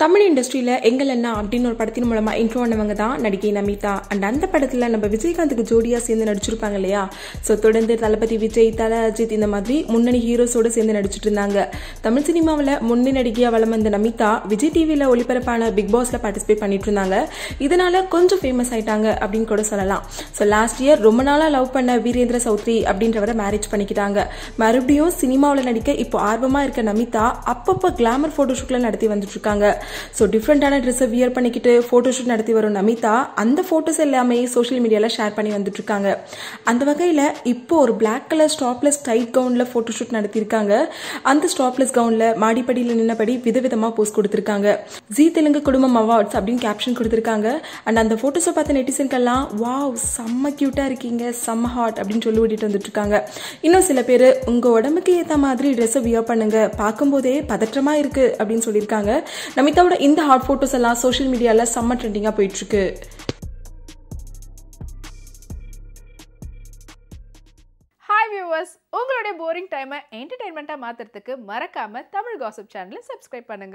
தமிழ் இண்டஸ்ட்ரியில் எங்கள் அண்ணா அப்படின்னு ஒரு படத்தின் மூலமாக இன்ட்ரோ ஆனவங்க தான் நடிகை நமிதா அண்ட் அந்த படத்தில் நம்ம விஜயகாந்துக்கு ஜோடியாக சேர்ந்து நடிச்சிருப்பாங்க இல்லையா ஸோ தொடர்ந்து தளபதி விஜய் தல அஜித் இந்த மாதிரி முன்னணி ஹீரோஸோடு சேர்ந்து நடிச்சிட்டு இருந்தாங்க தமிழ் சினிமாவில் முன்னணி நடிகையாக வளம் வந்த நமிதா விஜய் டிவியில் ஒளிபரப்பான பிக் பாஸில் பார்ட்டிசிபேட் பண்ணிட்டு இருந்தாங்க இதனால கொஞ்சம் ஃபேமஸ் ஆயிட்டாங்க அப்படின்னு கூட சொல்லலாம் ஸோ லாஸ்ட் இயர் ரொம்ப நாளாக லவ் பண்ண வீரேந்திர சௌத்ரி அப்படின்றவரை மேரேஜ் பண்ணிக்கிட்டாங்க மறுபடியும் சினிமாவில் நடிக்க இப்போ ஆர்வமாக இருக்க நமிதா அப்பப்போ கிளாமர் ஃபோட்டோஷூட்டில் நடத்தி வந்துட்டு இருக்காங்க ஸோ டிஃப்ரெண்ட்டான ட்ரெஸ்ஸை வியர் பண்ணிக்கிட்டு ஃபோட்டோ ஷூட் நடத்தி வரும் நமிதா அந்த ஃபோட்டோஸ் எல்லாமே சோஷியல் மீடியாவில் ஷேர் பண்ணி வந்துட்டுருக்காங்க அந்த வகையில் இப்போ ஒரு பிளாக் கலர் ஸ்டாப்லெஸ் டைட் கவுனில் ஃபோட்டோ ஷூட் நடத்தியிருக்காங்க அந்த ஸ்டாப்லெஸ் கவுனில் மாடிப்படியில் நின்னபடி விதவிதமாக போஸ்ட் கொடுத்துருக்காங்க ஜி தெலுங்கு குடும்பம் அவார்ட்ஸ் அப்படின்னு கேப்ஷன் கொடுத்துருக்காங்க அண்ட் அந்த ஃபோட்டோஸை பார்த்த நெட்டிசன்கள்லாம் வாவ் செம்ம க்யூட்டாக இருக்கீங்க செம்ம ஹாட் அப்படின்னு சொல்லி ஓடிட்டு வந்துட்டுருக்காங்க இன்னும் சில பேர் உங்கள் உடம்புக்கு ஏற்ற மாதிரி ட்ரெஸ்ஸை வியர் பண்ணுங்க பார்க்கும்போதே பதற்றமாக இருக்குது அப்படின்னு சொல்லியிருக்காங்க நம்ம இதோட இந்த ஹாட் போட்டோஸ் எல்லாம் சோஷியல் மீடியால செம்ம ட்ரெண்டிங்கா போயிட்டு இருக்கு உங்களுடைய போரிங் டைமை என்டர்டைன்மெண்டா மாற்றுறதுக்கு மறக்காம தமிழ் காசப் சேனலை சப்ஸ்கிரைப் பண்ணுங்க